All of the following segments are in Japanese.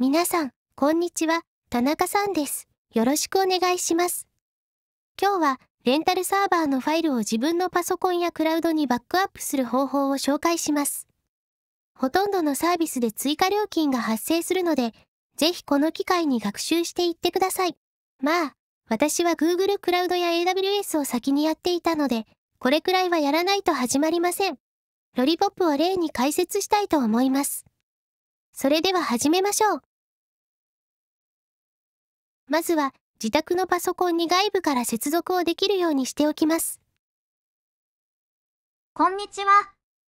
皆さん、こんにちは、田中さんです。よろしくお願いします。今日は、レンタルサーバーのファイルを自分のパソコンやクラウドにバックアップする方法を紹介します。ほとんどのサービスで追加料金が発生するので、ぜひこの機会に学習していってください。まあ、私は Google クラウドや AWS を先にやっていたので、これくらいはやらないと始まりません。ロリポップを例に解説したいと思います。それでは始めましょう。まずは自宅のパソコンに外部から接続をできるようにしておきます。こんにちは。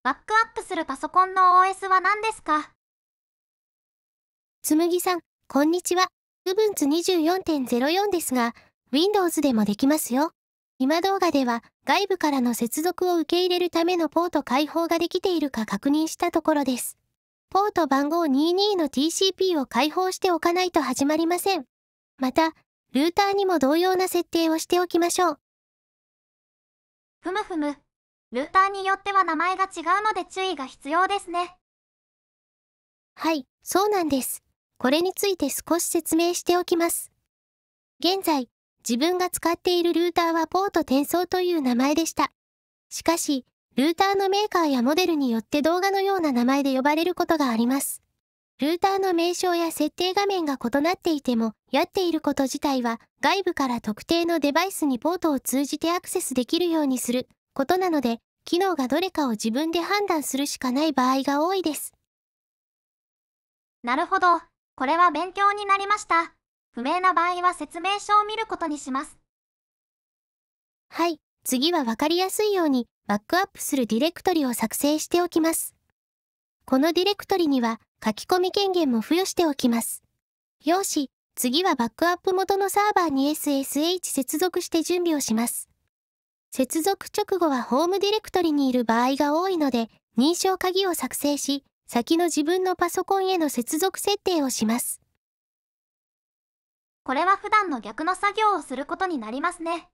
バックアップするパソコンの OS は何ですかつむぎさん、こんにちは。Ubuntu 24.04ですが、Windows でもできますよ。今動画では外部からの接続を受け入れるためのポート開放ができているか確認したところです。ポート番号22の TCP を開放しておかないと始まりません。また、ルーターにも同様な設定をしておきましょう。ふむふむ。ルーターによっては名前が違うので注意が必要ですね。はい、そうなんです。これについて少し説明しておきます。現在、自分が使っているルーターはポート転送という名前でした。しかし、ルーターのメーカーやモデルによって動画のような名前で呼ばれることがあります。ルーターの名称や設定画面が異なっていても、やっていること自体は外部から特定のデバイスにポートを通じてアクセスできるようにすることなので、機能がどれかを自分で判断するしかない場合が多いです。なるほど。これは勉強になりました。不明な場合は説明書を見ることにします。はい。次は分かりやすいように、バックアップするディレクトリを作成しておきます。このディレクトリには、書き込み権限も付与しておきます。用紙、次はバックアップ元のサーバーに SSH 接続して準備をします。接続直後はホームディレクトリにいる場合が多いので、認証鍵を作成し、先の自分のパソコンへの接続設定をします。これは普段の逆の作業をすることになりますね。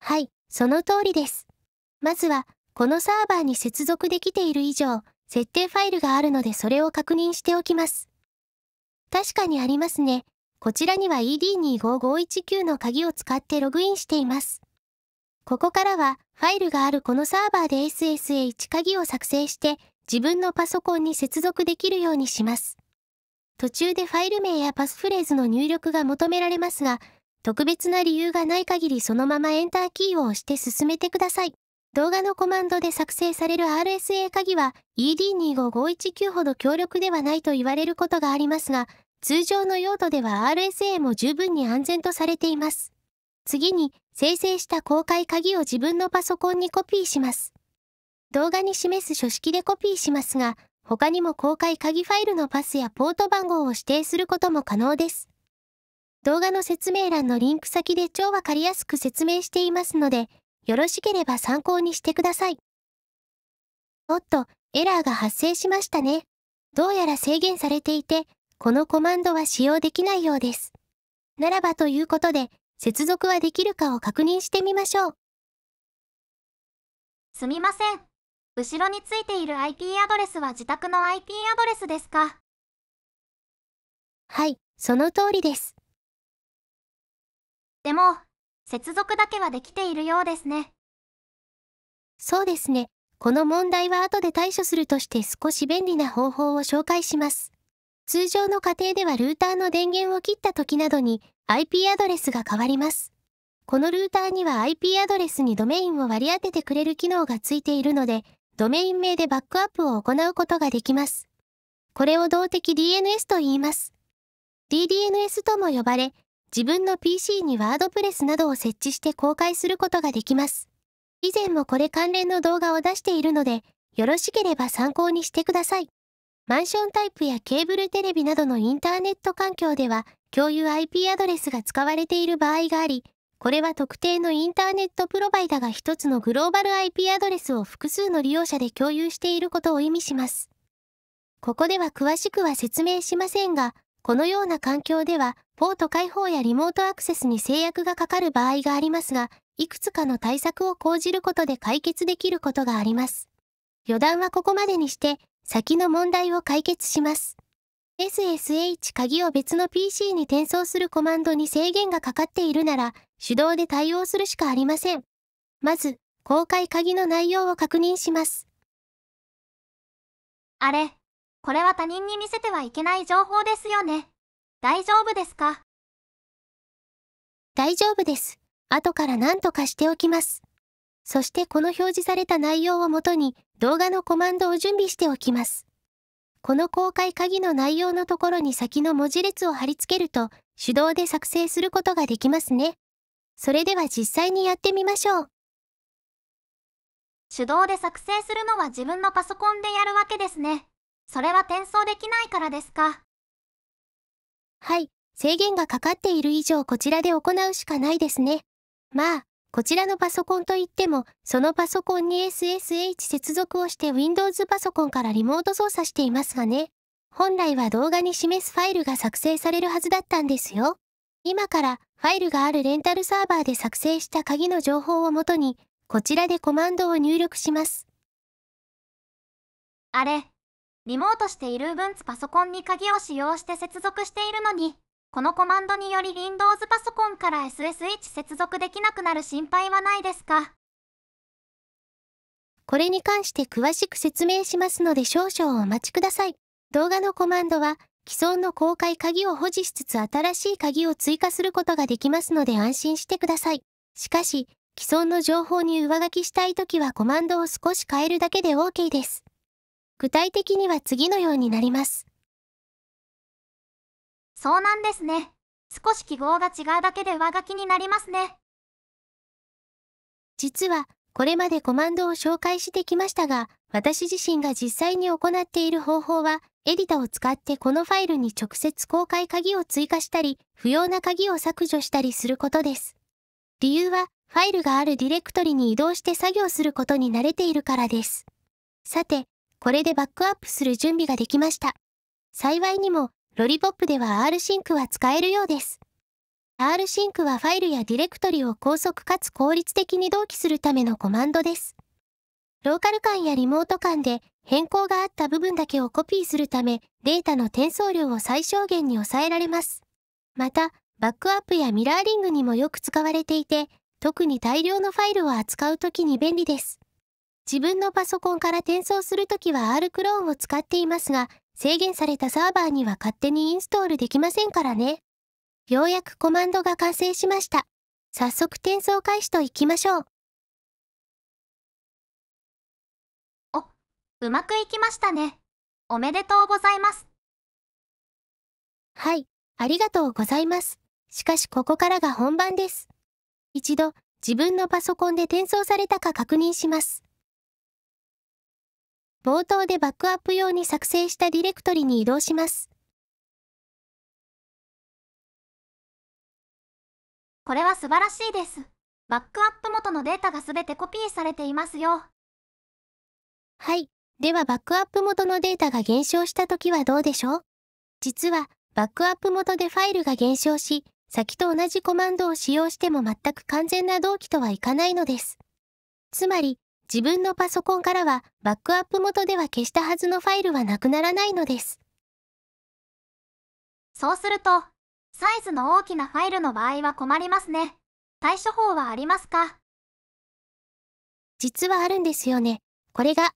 はい、その通りです。まずは、このサーバーに接続できている以上、設定ファイルがあるのでそれを確認しておきます。確かにありますね。こちらには ED25519 の鍵を使ってログインしています。ここからはファイルがあるこのサーバーで SSH 鍵を作成して自分のパソコンに接続できるようにします。途中でファイル名やパスフレーズの入力が求められますが、特別な理由がない限りそのままエンターキーを押して進めてください。動画のコマンドで作成される RSA 鍵は ED25519 ほど強力ではないと言われることがありますが、通常の用途では RSA も十分に安全とされています。次に、生成した公開鍵を自分のパソコンにコピーします。動画に示す書式でコピーしますが、他にも公開鍵ファイルのパスやポート番号を指定することも可能です。動画の説明欄のリンク先で超わかりやすく説明していますので、よろしければ参考にしてください。おっと、エラーが発生しましたね。どうやら制限されていて、このコマンドは使用できないようです。ならばということで、接続はできるかを確認してみましょう。すみません。後ろについている IP アドレスは自宅の IP アドレスですかはい、その通りです。でも、接続だけはできているようですね。そうですね。この問題は後で対処するとして少し便利な方法を紹介します。通常の家庭ではルーターの電源を切った時などに IP アドレスが変わります。このルーターには IP アドレスにドメインを割り当ててくれる機能がついているので、ドメイン名でバックアップを行うことができます。これを動的 DNS と言います。DDNS とも呼ばれ、自分の PC にワードプレスなどを設置して公開することができます。以前もこれ関連の動画を出しているので、よろしければ参考にしてください。マンションタイプやケーブルテレビなどのインターネット環境では、共有 IP アドレスが使われている場合があり、これは特定のインターネットプロバイダが一つのグローバル IP アドレスを複数の利用者で共有していることを意味します。ここでは詳しくは説明しませんが、このような環境では、ポート開放やリモートアクセスに制約がかかる場合がありますが、いくつかの対策を講じることで解決できることがあります。余談はここまでにして、先の問題を解決します。SSH 鍵を別の PC に転送するコマンドに制限がかかっているなら、手動で対応するしかありません。まず、公開鍵の内容を確認します。あれこれは他人に見せてはいけない情報ですよね。大丈夫ですか大丈夫です。後から何とかしておきます。そしてこの表示された内容をもとに動画のコマンドを準備しておきます。この公開鍵の内容のところに先の文字列を貼り付けると手動で作成することができますね。それでは実際にやってみましょう。手動で作成するのは自分のパソコンでやるわけですね。それは転送できないからですか。はい、制限がかかっている以上こちらで行うしかないですね。まあ、こちらのパソコンといっても、そのパソコンに SSH 接続をして Windows パソコンからリモート操作していますがね。本来は動画に示すファイルが作成されるはずだったんですよ。今からファイルがあるレンタルサーバーで作成した鍵の情報をもとに、こちらでコマンドを入力します。あれ、リモートしている Ubuntu パソコンに鍵を使用して接続しているのに、このコマンドにより Windows パソコンから SSH 接続できなくなる心配はないですかこれに関して詳しく説明しますので少々お待ちください。動画のコマンドは、既存の公開鍵を保持しつつ新しい鍵を追加することができますので安心してください。しかし、既存の情報に上書きしたいときはコマンドを少し変えるだけで OK です。具体的には次のようになります。そうなんですね。少し記号が違うだけで上書きになりますね。実は、これまでコマンドを紹介してきましたが、私自身が実際に行っている方法は、エディタを使ってこのファイルに直接公開鍵を追加したり、不要な鍵を削除したりすることです。理由は、ファイルがあるディレクトリに移動して作業することに慣れているからです。さて、これでバックアップする準備ができました。幸いにも、ロリポップでは R シンクは使えるようです。R シンクはファイルやディレクトリを高速かつ効率的に同期するためのコマンドです。ローカル間やリモート間で変更があった部分だけをコピーするため、データの転送量を最小限に抑えられます。また、バックアップやミラーリングにもよく使われていて、特に大量のファイルを扱うときに便利です。自分のパソコンから転送するときは R クローンを使っていますが、制限されたサーバーには勝手にインストールできませんからね。ようやくコマンドが完成しました。早速転送開始といきましょう。お、うまくいきましたね。おめでとうございます。はい、ありがとうございます。しかしここからが本番です。一度、自分のパソコンで転送されたか確認します。冒頭でバックアップ用に作成したディレクトリに移動します。これは素晴らしいです。バックアップ元のデータがすべてコピーされていますよ。はい。ではバックアップ元のデータが減少した時はどうでしょう実は、バックアップ元でファイルが減少し、先と同じコマンドを使用しても全く完全な同期とはいかないのです。つまり、自分のパソコンからはバックアップ元では消したはずのファイルはなくならないのです。そうすると、サイズの大きなファイルの場合は困りますね。対処法はありますか実はあるんですよね。これが、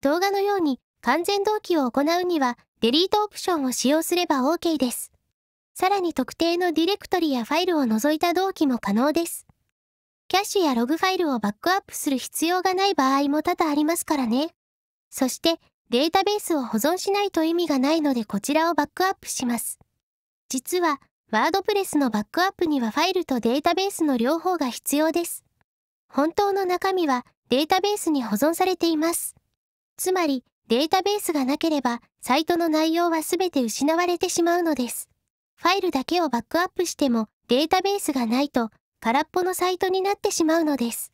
動画のように完全同期を行うには、デリートオプションを使用すれば OK です。さらに特定のディレクトリやファイルを除いた同期も可能です。キャッシュやログファイルをバックアップする必要がない場合も多々ありますからね。そして、データベースを保存しないと意味がないのでこちらをバックアップします。実は、ワードプレスのバックアップにはファイルとデータベースの両方が必要です。本当の中身はデータベースに保存されています。つまり、データベースがなければ、サイトの内容はすべて失われてしまうのです。ファイルだけをバックアップしても、データベースがないと、空っぽのサイトになってしまうのです。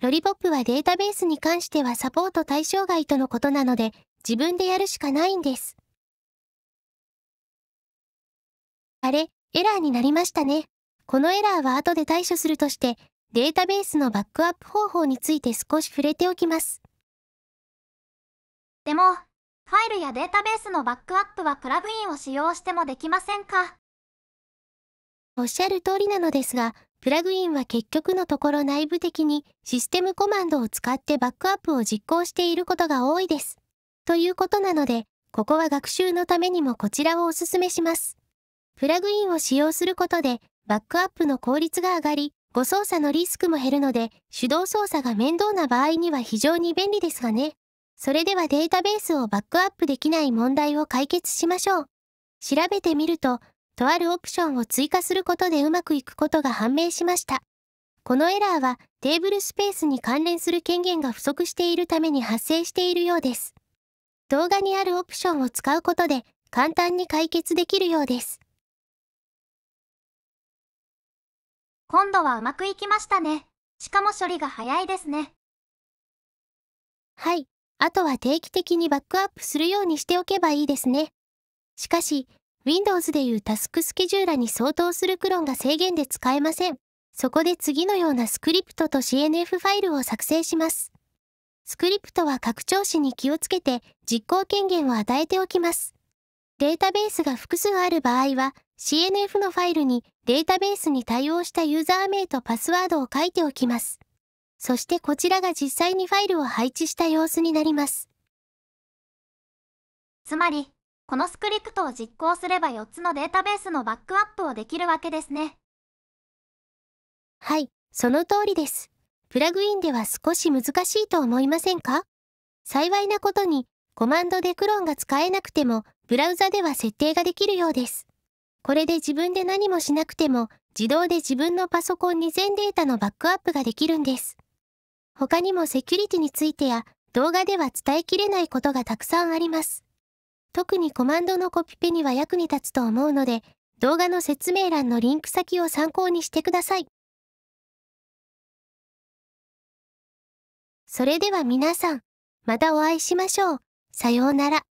ロリポップはデータベースに関してはサポート対象外とのことなので、自分でやるしかないんです。あれ、エラーになりましたね。このエラーは後で対処するとして、データベースのバックアップ方法について少し触れておきます。でも、ファイルやデータベースのバックアップはプラグインを使用してもできませんかおっしゃる通りなのですが、プラグインは結局のところ内部的にシステムコマンドを使ってバックアップを実行していることが多いです。ということなので、ここは学習のためにもこちらをお勧めします。プラグインを使用することで、バックアップの効率が上がり、誤操作のリスクも減るので、手動操作が面倒な場合には非常に便利ですがね。それではデータベースをバックアップできない問題を解決しましょう。調べてみると、とあるオプションを追加することでうまくいくことが判明しました。このエラーはテーブルスペースに関連する権限が不足しているために発生しているようです。動画にあるオプションを使うことで簡単に解決できるようです。今度はうまくいきましたね。しかも処理が早いですね。はい。あとは定期的にバックアップするようにしておけばいいですね。しかし、Windows でいうタスクスケジューラに相当するクロンが制限で使えません。そこで次のようなスクリプトと CNF ファイルを作成します。スクリプトは拡張子に気をつけて実行権限を与えておきます。データベースが複数ある場合は CNF のファイルにデータベースに対応したユーザー名とパスワードを書いておきます。そしてこちらが実際にファイルを配置した様子になります。つまり、このスクリプトを実行すれば4つのデータベースのバックアップをできるわけですね。はい、その通りです。プラグインでは少し難しいと思いませんか幸いなことに、コマンドでクローンが使えなくても、ブラウザでは設定ができるようです。これで自分で何もしなくても、自動で自分のパソコンに全データのバックアップができるんです。他にもセキュリティについてや、動画では伝えきれないことがたくさんあります。特にコマンドのコピペには役に立つと思うので、動画の説明欄のリンク先を参考にしてください。それでは皆さん、またお会いしましょう。さようなら。